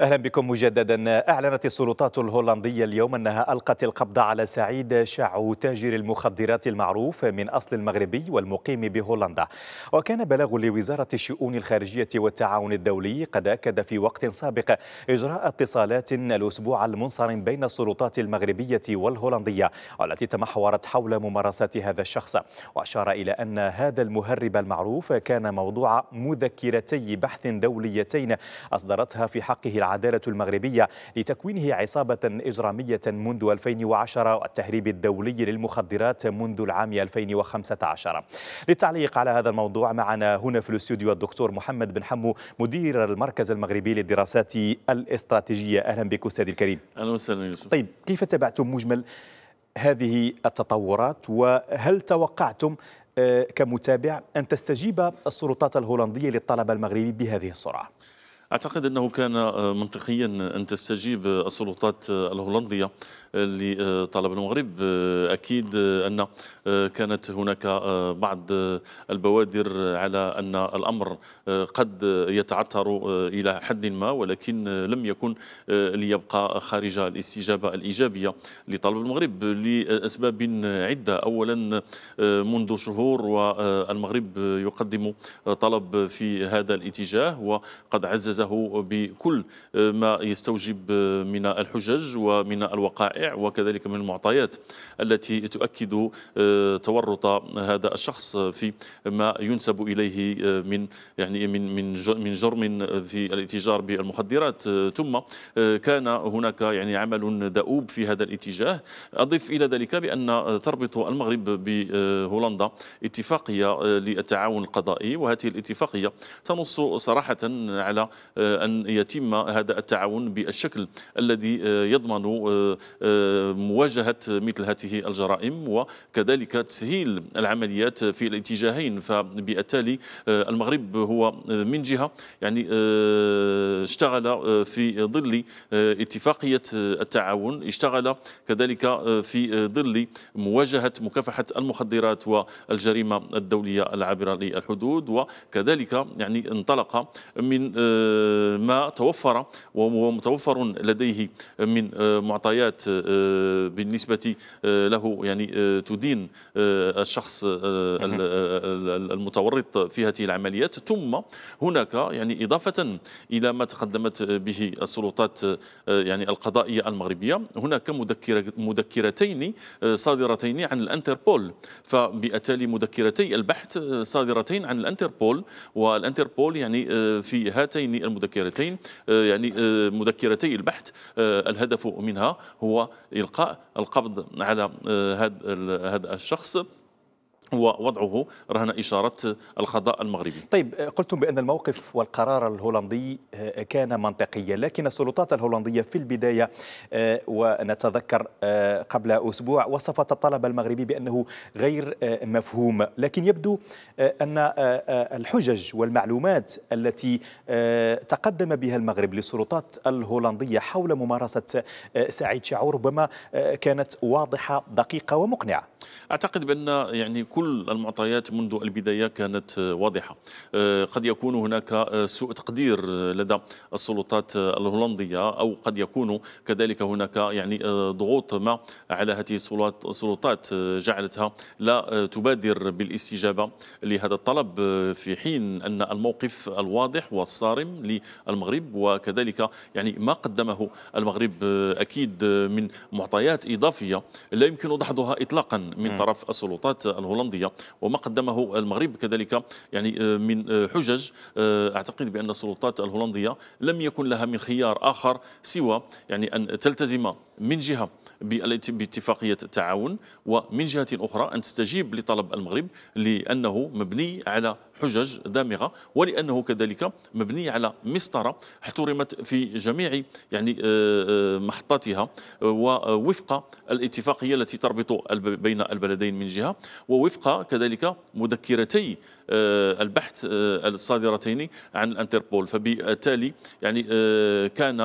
أهلا بكم مجددا أعلنت السلطات الهولندية اليوم أنها ألقت القبض على سعيد شعو تاجر المخدرات المعروف من أصل المغربي والمقيم بهولندا وكان بلاغ لوزارة الشؤون الخارجية والتعاون الدولي قد أكد في وقت سابق إجراء اتصالات الأسبوع المنصرم بين السلطات المغربية والهولندية والتي تمحورت حول ممارسات هذا الشخص وأشار إلى أن هذا المهرب المعروف كان موضوع مذكرتي بحث دوليتين أصدرتها في حقه العدالة المغربية لتكوينه عصابة إجرامية منذ 2010 والتهريب الدولي للمخدرات منذ العام 2015 للتعليق على هذا الموضوع معنا هنا في الاستوديو الدكتور محمد بن حمو مدير المركز المغربي للدراسات الاستراتيجية أهلا بك أستاذي الكريم أهلا وسهلا يوسف طيب كيف تابعتم مجمل هذه التطورات وهل توقعتم آه، كمتابع أن تستجيب السلطات الهولندية للطلب المغربي بهذه السرعة؟ أعتقد أنه كان آه، منطقيا أن تستجيب السلطات آه، الهولندية آه، لطلب المغرب أكيد أن كانت هناك بعض البوادر على أن الأمر قد يتعثر إلى حد ما ولكن لم يكن ليبقى خارج الاستجابة الإيجابية لطلب المغرب لأسباب عدة أولا منذ شهور والمغرب يقدم طلب في هذا الاتجاه وقد عزز نفسه بكل آه، ما يستوجب آه، من الحجج ومن الوقائع وكذلك من المعطيات التي تؤكد آه، تورط هذا الشخص في ما ينسب اليه من يعني من من من جرم في الاتجار بالمخدرات ثم كان هناك يعني عمل دؤوب في هذا الاتجاه اضف الى ذلك بان تربط المغرب بهولندا اتفاقيه للتعاون القضائي وهذه الاتفاقيه تنص صراحه على آه، أن يتم هذا التعاون بالشكل الذي آه، يضمن آه، مواجهة مثل هذه الجرائم وكذلك تسهيل العمليات في الاتجاهين فبالتالي المغرب هو من جهة يعني اشتغل في ظل اتفاقية التعاون اشتغل كذلك في ظل مواجهة مكافحة المخدرات والجريمة الدولية العابرة للحدود وكذلك يعني انطلق من ما توفر ومتوفر لديه من آه، معطيات آه، بالنسبة آه، له يعني تدين الشخص المتورط في هذه العمليات ثم هناك يعني إضافة إلى ما تقدمت به السلطات يعني القضائية المغربية هناك مذكرتين صادرتين عن الانتربول فبالتالي مذكرتي البحث صادرتين عن الانتربول والانتربول يعني في هاتين مذكرتين آه، يعني آه، مذكرتي البحث آه، الهدف منها هو إلقاء القبض على هذا الشخص ووضعه رهن إشارة القضاء المغربي طيب آه، قلتم بأن الموقف والقرار الهولندي آه، كان منطقيا لكن السلطات الهولندية في البداية آه، ونتذكر قبل أسبوع وصفت الطلب المغربي بأنه غير مفهوم لكن يبدو أن الحجج والمعلومات التي تقدم بها المغرب للسلطات الهولندية حول ممارسة سعيد شعور ربما كانت واضحة دقيقة ومقنعة أعتقد بأن يعني كل كل المعطيات منذ البداية كانت آه، واضحة آه، قد يكون هناك آه، سوء تقدير لدى السلطات الهولندية أو قد يكون كذلك هناك يعني ضغوط ما على هذه السلطات جعلتها لا تبادر بالاستجابة لهذا الطلب في حين أن الموقف الواضح والصارم للمغرب وكذلك يعني ما قدمه المغرب أكيد من معطيات إضافية لا يمكن دحضها إطلاقا من طرف السلطات الهولندية الهولنديه وما قدمه المغرب كذلك يعني آه، من آه، حجج آه، أعتقد بأن السلطات الهولندية لم يكن لها من خيار آخر سوى يعني أن تلتزم من جهة باتفاقية التعاون ومن جهة أخرى أن تستجيب لطلب المغرب لأنه مبني على حجج دامغة ولأنه كذلك مبني على مسطرة احترمت في جميع يعني آه، آه، محطاتها ووفق آه، الاتفاقية التي تربط بين البلدين من جهة ووفق كذلك مذكرتي البحث الصادرتين عن الانتربول فبالتالي يعني كان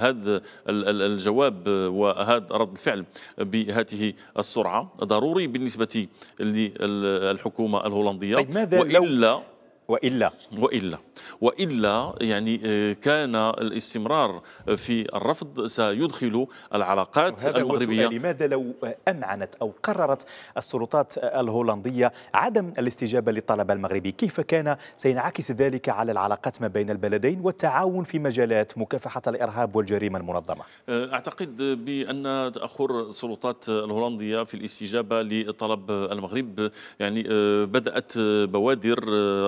هذا الجواب وهذا رد الفعل بهذه السرعة ضروري بالنسبة للحكومة الهولندية طيب ماذا لو وإلا وإلا وإلا يعني آه، كان الاستمرار في الرفض سيدخل العلاقات المغربية لماذا لو أمعنت أو قررت السلطات الهولندية عدم الاستجابة للطلب المغربي كيف كان سينعكس ذلك على العلاقات ما بين البلدين والتعاون في مجالات مكافحة الإرهاب والجريمة المنظمة آه، أعتقد بأن تأخر السلطات الهولندية في الاستجابة لطلب المغرب يعني آه، بدأت بوادر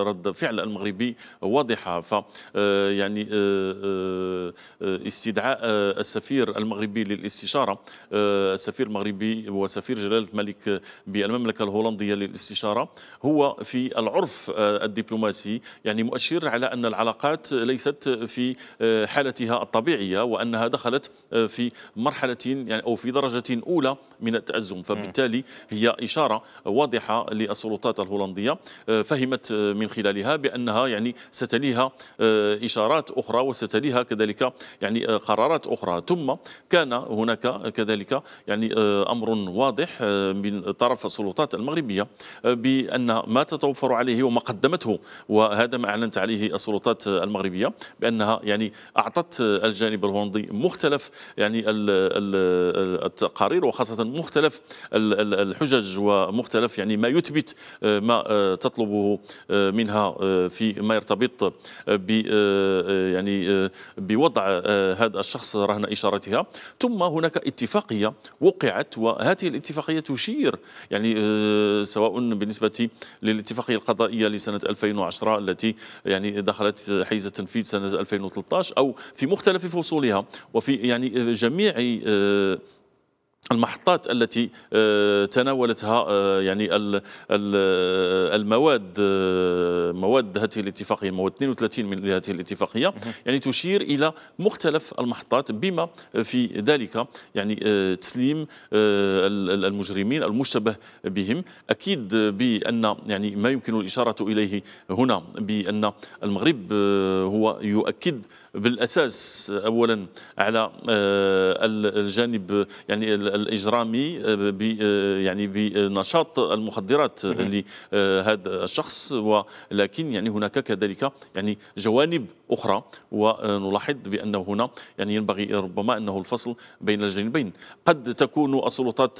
رد فعل المغربي واضحه ف آه، يعني آه، آه، استدعاء السفير المغربي للاستشاره السفير المغربي وسفير جلاله الملك بالمملكه الهولنديه للاستشاره هو في العرف الدبلوماسي يعني مؤشر على ان العلاقات ليست في حالتها الطبيعيه وانها دخلت في مرحله يعني او في درجه اولى من التازم فبالتالي هي اشاره واضحه للسلطات الهولنديه فهمت من خلالها حالها بأنها يعني ستليها آه، إشارات أخرى وستليها كذلك يعني آه، قرارات أخرى ثم كان هناك كذلك يعني آه، أمر واضح من طرف السلطات المغربية بأن ما تتوفر عليه وما قدمته وهذا ما أعلنت عليه السلطات المغربية بأنها يعني أعطت الجانب الهولندي مختلف يعني التقارير وخاصة مختلف الحجج ومختلف يعني ما يثبت ما تطلبه منها في ما يرتبط آه، ب آه، آه، يعني بوضع هذا الشخص رهن اشارتها ثم هناك اتفاقيه وقعت وهذه الاتفاقيه تشير يعني سواء بالنسبه للاتفاقيه القضائيه لسنه 2010 التي يعني دخلت حيز التنفيذ سنه 2013 او في مختلف فصولها وفي يعني جميع المحطات التي آه، تناولتها آه، يعني آه، المواد مواد هذه الاتفاقيه مواد 32 من هذه الاتفاقيه يعني تشير الى مختلف المحطات بما في ذلك يعني تسليم المجرمين المشتبه بهم اكيد بان يعني ما يمكن الاشاره اليه هنا بان المغرب هو يؤكد بالاساس اولا على الجانب يعني الاجرامي آه، آه، يعني بنشاط المخدرات لهذا آه، الشخص ولكن يعني هناك كذلك يعني جوانب اخرى ونلاحظ بانه هنا يعني ينبغي ربما انه الفصل بين الجانبين قد تكون السلطات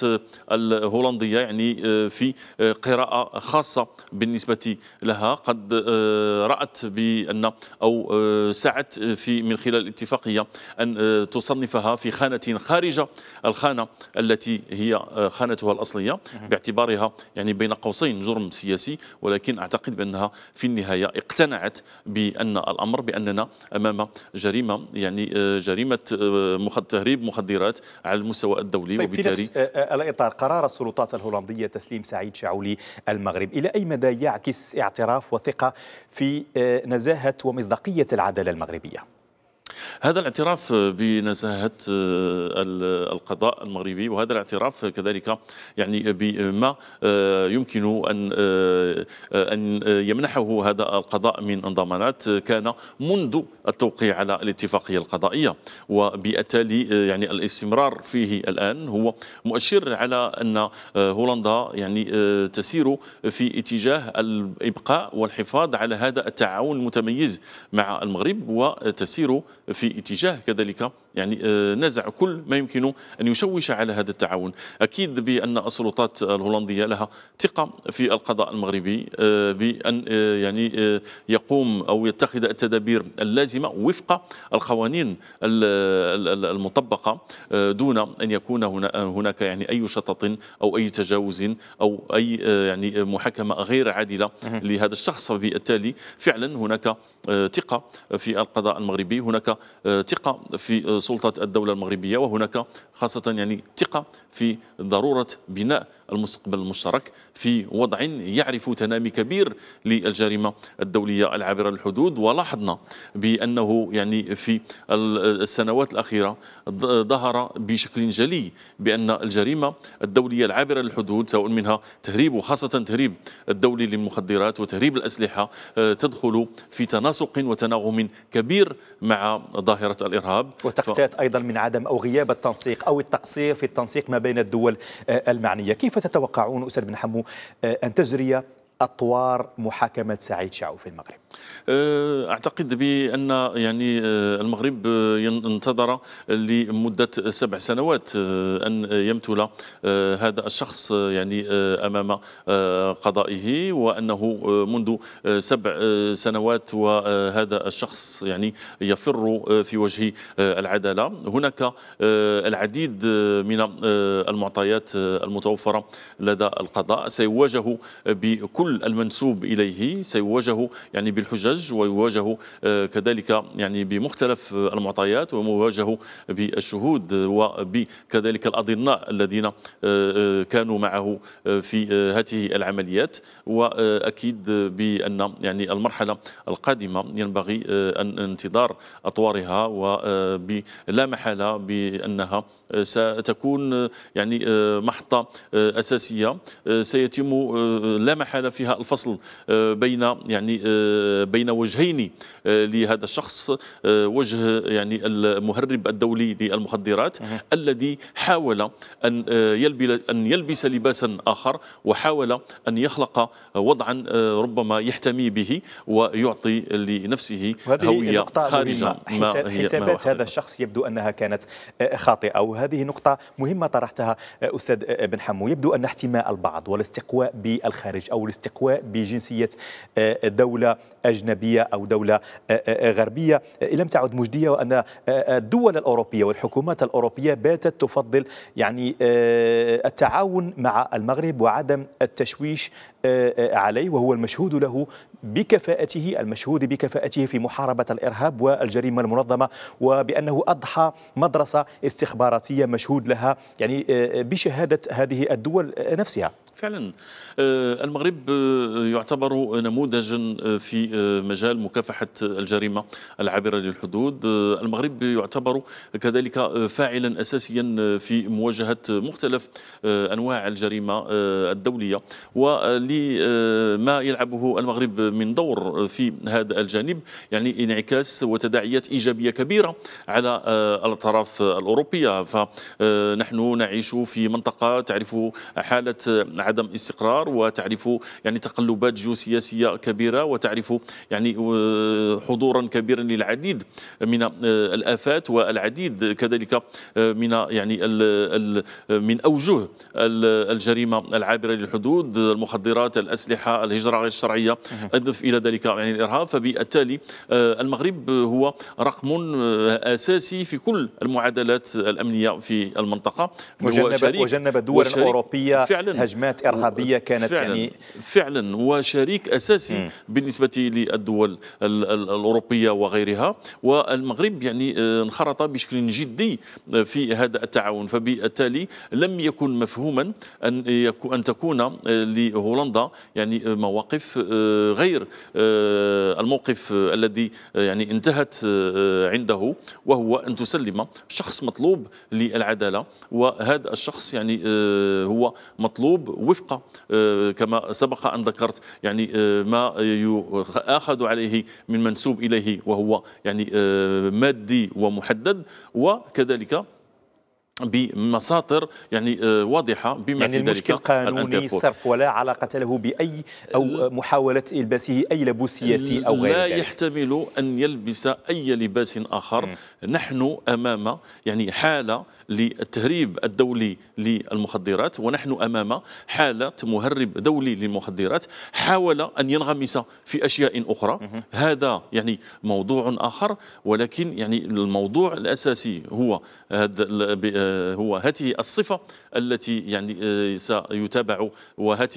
الهولنديه يعني في قراءه خاصه بالنسبه لها قد رات بان او سعت في من خلال الاتفاقيه ان تصنفها في خانه خارجه الخانه التي هي آه، خانتها الأصلية باعتبارها يعني بين قوسين جرم سياسي ولكن أعتقد بأنها في النهاية اقتنعت بأن الأمر بأننا أمام جريمة يعني آه، جريمة آه، تهريب مخدرات على المستوى الدولي طيب وبالتالي في نفس الإطار قرار السلطات الهولندية تسليم سعيد شعولي المغرب إلى أي مدى يعكس اعتراف وثقة في نزاهة ومصداقية العدالة المغربية هذا الاعتراف بنزاهة آه، القضاء المغربي وهذا الاعتراف كذلك يعني بما آه، يمكن أن آه، أن يمنحه هذا القضاء من ضمانات كان منذ التوقيع على الاتفاقية القضائية وبالتالي يعني الاستمرار فيه الآن هو مؤشر على أن هولندا يعني تسير في اتجاه الإبقاء والحفاظ على هذا التعاون المتميز مع المغرب وتسير في اتجاه كذلك يعني آه، نزع كل ما يمكن أن يشوش على هذا التعاون أكيد بأن السلطات الهولندية لها ثقة في القضاء المغربي آه، بأن آه، يعني يقوم أو يتخذ التدابير اللازمة وفق القوانين المطبقة دون أن يكون هناك يعني أي شطط أو أي تجاوز أو أي يعني محاكمة غير عادلة لهذا الشخص فبالتالي فعلا هناك ثقة في القضاء المغربي هناك ثقة في سلطة الدولة المغربية وهناك خاصة يعني ثقة في ضرورة بناء المستقبل المشترك في وضع يعرف تنامي كبير للجريمة الدولية العابرة للحدود ولاحظنا بأنه يعني في السنوات الأخيرة ظهر بشكل جلي بأن الجريمة الدولية العابرة للحدود سواء منها تهريب وخاصة تهريب الدولي للمخدرات وتهريب الأسلحة آه، تدخل في تناسق وتناغم كبير مع ظاهرة الإرهاب وتقتات ف... أيضا من عدم أو غياب التنسيق أو التقصير في التنسيق ما بين الدول آه، المعنية كيف تتوقعون أستاذ بن حمو آه، أن تجري اطوار محاكمه سعيد شاو في المغرب؟ أه، اعتقد بان يعني أه، المغرب انتظر أه، لمده سبع سنوات ان يمثل هذا الشخص يعني امام قضائه وانه منذ سبع سنوات وهذا الشخص يعني يفر في وجه العداله، هناك العديد من المعطيات المتوفره لدى القضاء سيواجه بكل كل المنسوب إليه سيواجه يعني بالحجج ويواجه آه، كذلك يعني بمختلف المعطيات ومواجه بالشهود وبكذلك الأضناء الذين آه، آه، كانوا معه في هذه العمليات وأكيد بأن يعني المرحلة القادمة ينبغي أن انتظار أطوارها ولا محالة بأنها ستكون يعني محطة أساسية سيتم لا محالة في فيها الفصل آه، بين يعني آه، بين وجهين آه، لهذا الشخص وجه يعني المهرب الدولي للمخدرات الذي حاول ان ان يلبس لباسا اخر وحاول ان يخلق وضعا ربما يحتمي به ويعطي لنفسه هويه خارجه ما هي حسابات هذا الشخص يبدو انها كانت خاطئه وهذه نقطه مهمه طرحتها استاذ بن حمو يبدو ان احتماء البعض والاستقواء بالخارج او الاستقواء الاستقواء بجنسية آه، دولة أجنبية أو دولة آه، آه، غربية لم تعد مجدية وأن الدول الأوروبية والحكومات الأوروبية باتت تفضل يعني التعاون مع المغرب وعدم التشويش عليه وهو المشهود له بكفاءته المشهود بكفاءته في محاربة الإرهاب والجريمة المنظمة وبأنه أضحى مدرسة استخباراتية مشهود لها يعني بشهادة هذه الدول نفسها فعلا آه، المغرب آه، يعتبر نموذجا آه، في مجال مكافحة الجريمة العابرة للحدود المغرب يعتبر كذلك فاعلا أساسيا في مواجهة مختلف أنواع الجريمة الدولية ولما يلعبه المغرب من دور في هذا الجانب يعني انعكاس وتداعيات إيجابية كبيرة على الأطراف الأوروبية فنحن نعيش في منطقة تعرف حالة عدم استقرار وتعرف يعني تقلبات جيوسياسيه كبيره وتعرف يعني حضورا كبيرا للعديد من آه، الافات والعديد كذلك آه، من آه، يعني من اوجه الجريمه العابره للحدود المخدرات الاسلحه الهجره غير الشرعيه اضف الى ذلك يعني الارهاب فبالتالي المغرب هو رقم اساسي في كل المعادلات الامنيه في المنطقه وجنب, وجنب دول اوروبيه فعلا هجمات إرهابية كانت فعلا يعني فعلا وشريك أساسي مم. بالنسبة للدول الأوروبية وغيرها والمغرب يعني آه، انخرط بشكل جدي آه، في هذا التعاون فبالتالي لم يكن مفهوما أن أن تكون آه، لهولندا يعني مواقف غير الموقف الذي يعني انتهت عنده وهو أن تسلم شخص مطلوب للعدالة وهذا الشخص يعني هو مطلوب وفق آه، كما سبق أن ذكرت يعني آه، ما يؤخذ عليه من منسوب إليه وهو يعني آه، مادي ومحدد وكذلك بمساطر يعني آه، واضحه بما يعني في ذلك المشكل قانوني صرف ولا علاقه له باي او محاوله الباسه اي لبوس سياسي او غير لا ذلك. يحتمل ان يلبس اي لباس اخر م. نحن امام يعني حاله للتهريب الدولي للمخدرات ونحن امام حاله مهرب دولي للمخدرات حاول ان ينغمس في اشياء اخرى م. هذا يعني موضوع اخر ولكن يعني الموضوع الاساسي هو هذا هو هذه الصفة التي يعني آه، سيتابع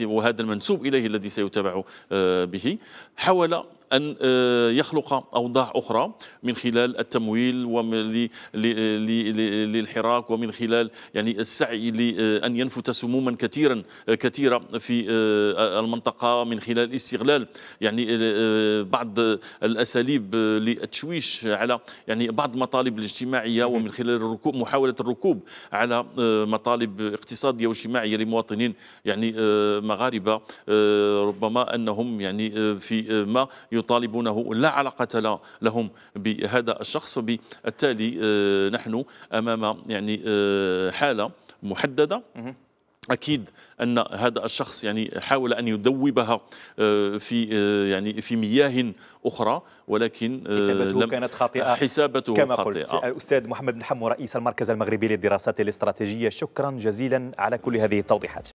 وهذا المنسوب إليه الذي سيتابع آه، به حاول أن آه، يخلق أوضاع أخرى من خلال التمويل للحراك ومن خلال يعني السعي لأن آه، ينفت سموما كثيرا آه، كثيرة في المنطقة من خلال استغلال يعني بعض الأساليب للتشويش على يعني بعض المطالب الاجتماعية ومن خلال الركوب محاولة الركوب على مطالب اقتصادية واجتماعية لمواطنين يعني مغاربة ربما أنهم يعني في ما يطالبونه لا علاقة لهم بهذا الشخص وبالتالي آه، نحن أمام يعني آه، حالة محددة اكيد ان هذا الشخص يعني حاول ان يدوبها آه، في يعني في مياه اخرى ولكن حسابته كانت خاطئه حسابته كما خاطئة. قلت الاستاذ محمد بن حمو رئيس المركز المغربي للدراسات الاستراتيجيه شكرا جزيلا على كل هذه التوضيحات